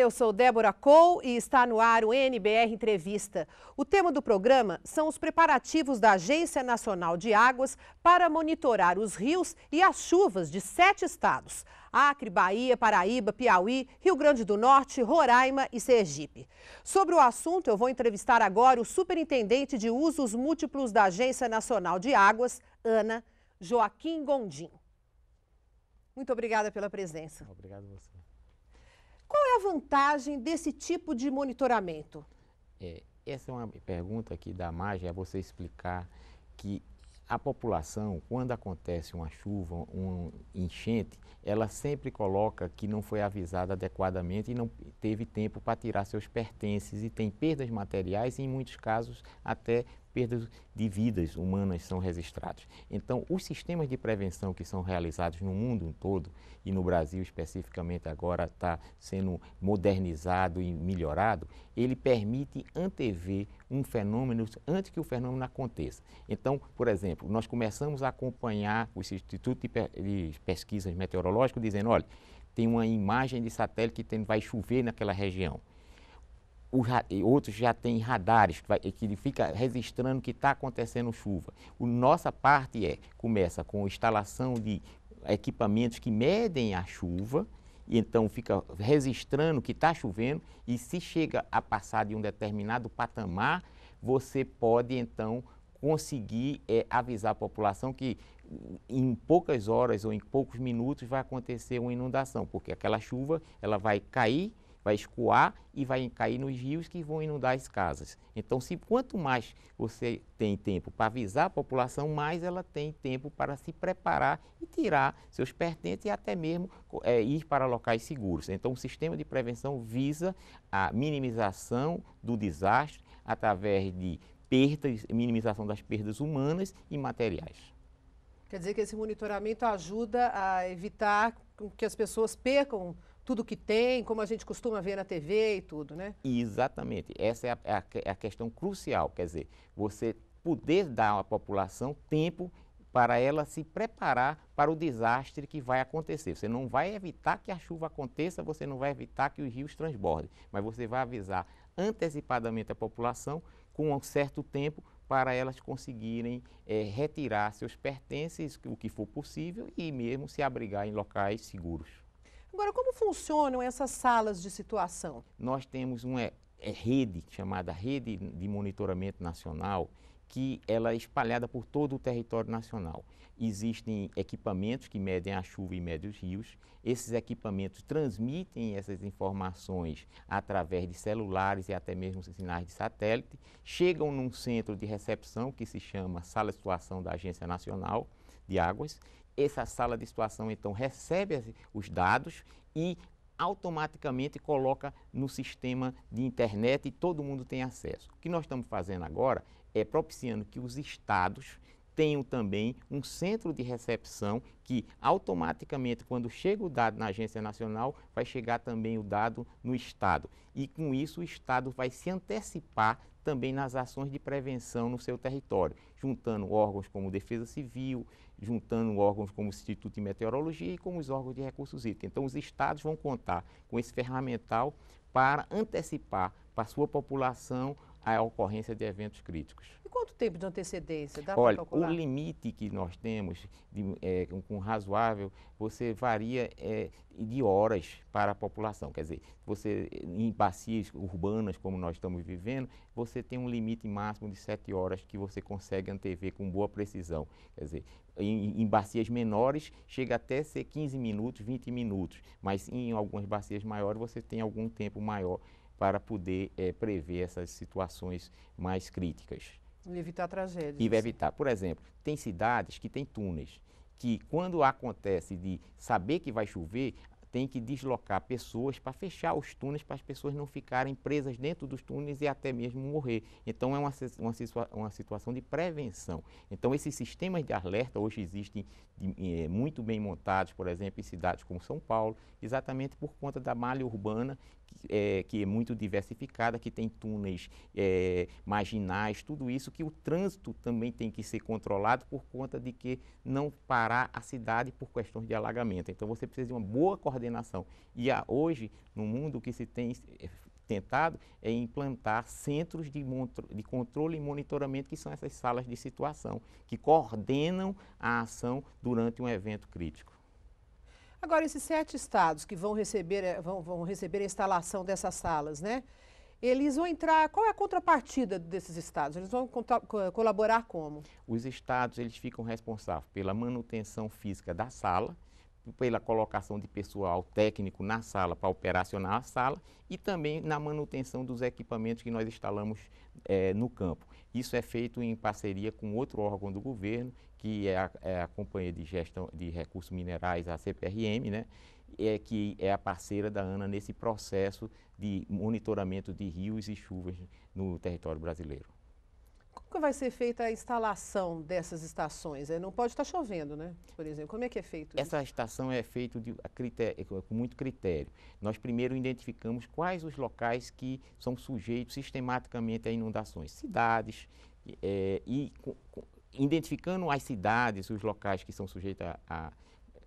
eu sou Débora Cole e está no ar o NBR Entrevista. O tema do programa são os preparativos da Agência Nacional de Águas para monitorar os rios e as chuvas de sete estados: Acre, Bahia, Paraíba, Piauí, Rio Grande do Norte, Roraima e Sergipe. Sobre o assunto, eu vou entrevistar agora o superintendente de usos múltiplos da Agência Nacional de Águas, Ana Joaquim Gondim. Muito obrigada pela presença. Obrigado a você. Qual é a vantagem desse tipo de monitoramento? É, essa é uma pergunta que dá margem É você explicar que a população, quando acontece uma chuva, um enchente, ela sempre coloca que não foi avisada adequadamente e não teve tempo para tirar seus pertences e tem perdas materiais e, em muitos casos, até perdas de vidas humanas são registradas. Então, os sistemas de prevenção que são realizados no mundo todo e no Brasil especificamente agora está sendo modernizado e melhorado, ele permite antever um fenômeno antes que o fenômeno aconteça. Então, por exemplo, nós começamos a acompanhar o Instituto de Pesquisas Meteorológicas dizendo, olha, tem uma imagem de satélite que tem, vai chover naquela região outros já têm radares que, vai, que fica registrando que está acontecendo chuva. O nossa parte é começa com instalação de equipamentos que medem a chuva e então fica registrando que está chovendo e se chega a passar de um determinado patamar, você pode então conseguir é, avisar a população que em poucas horas ou em poucos minutos vai acontecer uma inundação, porque aquela chuva ela vai cair vai escoar e vai cair nos rios que vão inundar as casas. Então, se quanto mais você tem tempo para avisar a população, mais ela tem tempo para se preparar e tirar seus pertences e até mesmo é, ir para locais seguros. Então, o sistema de prevenção visa a minimização do desastre através de perdas, minimização das perdas humanas e materiais. Quer dizer que esse monitoramento ajuda a evitar que as pessoas percam tudo que tem, como a gente costuma ver na TV e tudo, né? Exatamente. Essa é a, é a, é a questão crucial. Quer dizer, você poder dar à população tempo para ela se preparar para o desastre que vai acontecer. Você não vai evitar que a chuva aconteça, você não vai evitar que os rios transbordem, mas você vai avisar antecipadamente a população com um certo tempo para elas conseguirem é, retirar seus pertences, o que for possível, e mesmo se abrigar em locais seguros. Agora, como funcionam essas salas de situação? Nós temos uma é, rede chamada Rede de Monitoramento Nacional, que ela é espalhada por todo o território nacional. Existem equipamentos que medem a chuva e medem os rios. Esses equipamentos transmitem essas informações através de celulares e até mesmo sinais de satélite. Chegam num centro de recepção que se chama Sala de Situação da Agência Nacional de Águas essa sala de situação, então, recebe os dados e automaticamente coloca no sistema de internet e todo mundo tem acesso. O que nós estamos fazendo agora é propiciando que os estados tenho também um centro de recepção que automaticamente, quando chega o dado na Agência Nacional, vai chegar também o dado no Estado. E com isso, o Estado vai se antecipar também nas ações de prevenção no seu território, juntando órgãos como Defesa Civil, juntando órgãos como o Instituto de Meteorologia e como os órgãos de recursos hídricos. Então, os estados vão contar com esse ferramental para antecipar para a sua população a ocorrência de eventos críticos. E quanto tempo de antecedência? Dá Olha, o limite que nós temos de, é, com razoável, você varia é, de horas para a população. Quer dizer, você em bacias urbanas como nós estamos vivendo, você tem um limite máximo de sete horas que você consegue antever com boa precisão. Quer dizer, em, em, bacias menores chega até ser 15 minutos, 20 minutos, mas em algumas bacias maiores você tem algum tempo maior para poder é, prever essas situações mais críticas. E evitar tragédias. E evitar. Por exemplo, tem cidades que têm túneis, que quando acontece de saber que vai chover, tem que deslocar pessoas para fechar os túneis para as pessoas não ficarem presas dentro dos túneis e até mesmo morrer. Então é uma, uma, uma situação de prevenção. Então esses sistemas de alerta hoje existem de, é, muito bem montados, por exemplo, em cidades como São Paulo, exatamente por conta da malha urbana é, que é muito diversificada, que tem túneis é, marginais, tudo isso, que o trânsito também tem que ser controlado por conta de que não parar a cidade por questões de alagamento. Então você precisa de uma boa coordenação. E a, hoje, no mundo, o que se tem é, tentado é implantar centros de, de, controle e monitoramento, que são essas salas de situação, que coordenam a ação durante um evento crítico. Agora, esses sete estados que vão receber, eh, vão, vão receber a instalação dessas salas, né? eles vão entrar, qual é a contrapartida desses estados? Eles vão contra, colaborar como? Os estados, eles ficam responsáveis pela manutenção física da sala, pela colocação de pessoal técnico na sala para operacionar a sala e também na manutenção dos equipamentos que nós instalamos é, no campo. Isso é feito em parceria com outro órgão do governo que é a, é a Companhia de Gestão de Recursos Minerais, a CPRM, né? é que é a parceira da ANA nesse processo de monitoramento de rios e chuvas no território brasileiro. Como que vai ser feita a instalação dessas estações? É, não pode estar chovendo, né? Por exemplo, como é que é feito Essa isso? Essa estação é feita é, com muito critério. Nós primeiro identificamos quais os locais que são sujeitos sistematicamente a inundações. Cidades é, e identificando as cidades, os locais que são sujeitos a, a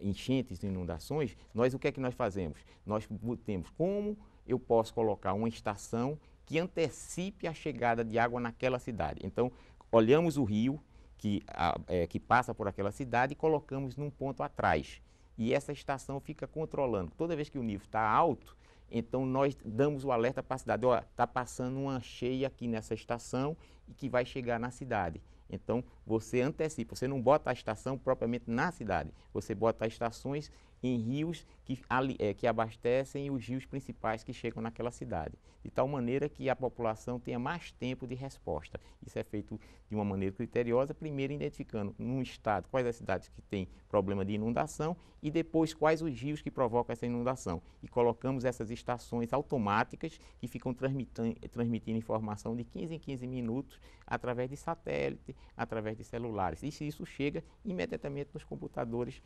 enchentes, inundações, nós o que é que nós fazemos? Nós temos como eu posso colocar uma estação que antecipe a chegada de água naquela cidade. Então, olhamos o rio que, a, é, que passa por aquela cidade e colocamos num ponto atrás. E essa estação fica controlando. Toda vez que o nível está alto, então nós damos o alerta para a cidade, ó, está passando uma cheia aqui nessa estação e que vai chegar na cidade. Então, você antecipa, você não bota a estação propriamente na cidade, você bota estações em rios que, ali, é, que abastecem os rios principais que chegam naquela cidade, de tal maneira que a população tenha mais tempo de resposta. Isso é feito de uma maneira criteriosa, primeiro identificando no estado quais as cidades que têm problema de inundação e depois quais os rios que provocam essa inundação. E colocamos essas estações automáticas que ficam transmitindo, transmitindo informação de 15 em 15 minutos através de satélite, através de celulares. e isso chega imediatamente nos computadores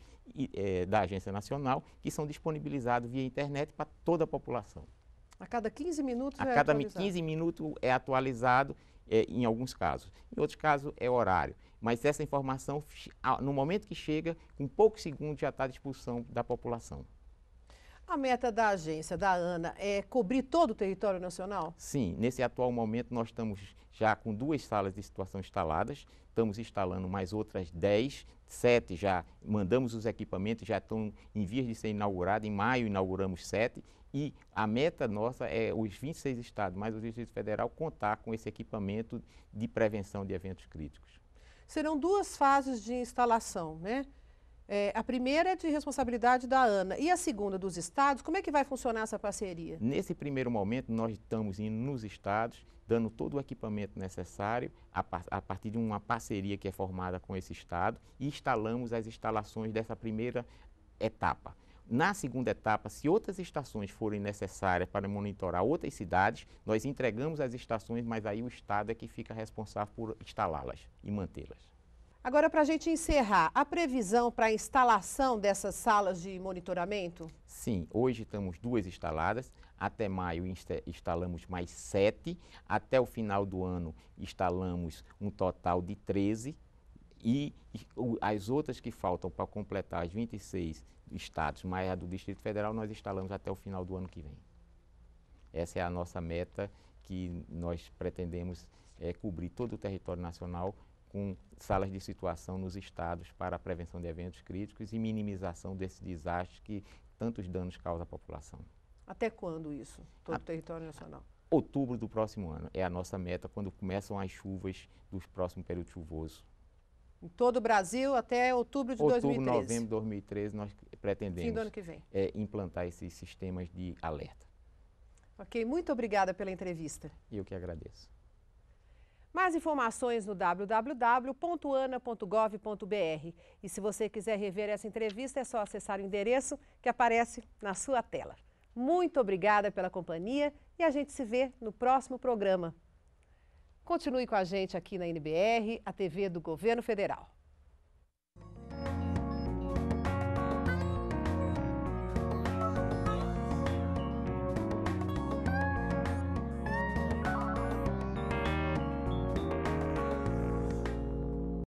é, da Agência Nacional, que são disponibilizados via internet para toda a população. A cada 15 minutos a é cada atualizado? 15 minutos é atualizado é, em alguns casos. Em outros casos é horário. Mas essa informação, no momento que chega, com poucos segundos já está à disposição da população. A meta da agência, da ANA, é cobrir todo o território nacional? Sim, nesse atual momento nós estamos já com duas salas de situação instaladas, estamos instalando mais outras 10, 7 já, mandamos os equipamentos, já estão em vias de ser inaugurados, em maio inauguramos 7 e a meta nossa é os 26 estados, mais o Distrito Federal, contar com esse equipamento de prevenção de eventos críticos. Serão duas fases de instalação, né? É, a primeira é de responsabilidade da ANA e a segunda dos estados. Como é que vai funcionar essa parceria? Nesse primeiro momento, nós estamos indo nos estados, dando todo o equipamento necessário a, a partir de uma parceria que é formada com esse estado e instalamos as instalações dessa primeira etapa. Na segunda etapa, se outras estações forem necessárias para monitorar outras cidades, nós entregamos as estações, mas aí o Estado é que fica responsável por instalá-las e mantê-las. Agora, para a gente encerrar, a previsão para a instalação dessas salas de monitoramento? Sim, hoje estamos duas instaladas. Até maio instalamos mais sete. Até o final do ano instalamos um total de 13. E as outras que faltam para completar as 26 estados, mais a do Distrito Federal, nós instalamos até o final do ano que vem. Essa é a nossa meta que nós pretendemos é, cobrir todo o território nacional com salas de situação nos estados para a prevenção de eventos críticos e minimização desse desastre que tantos danos causa à população. Até quando isso, todo o território nacional? Outubro do próximo ano é a nossa meta, quando começam as chuvas do próximo período chuvoso. Em todo o Brasil até outubro de outubro, 2013? Outubro, novembro de 2013, nós pretendemos Fim do ano que vem. É, implantar esses sistemas de alerta. Ok, muito obrigada pela entrevista. Eu que agradeço. Mais informações no www.ana.gov.br. E se você quiser rever essa entrevista, é só acessar o endereço que aparece na sua tela. Muito obrigada pela companhia e a gente se vê no próximo programa. Continue com a gente aqui na NBR, a TV do Governo Federal.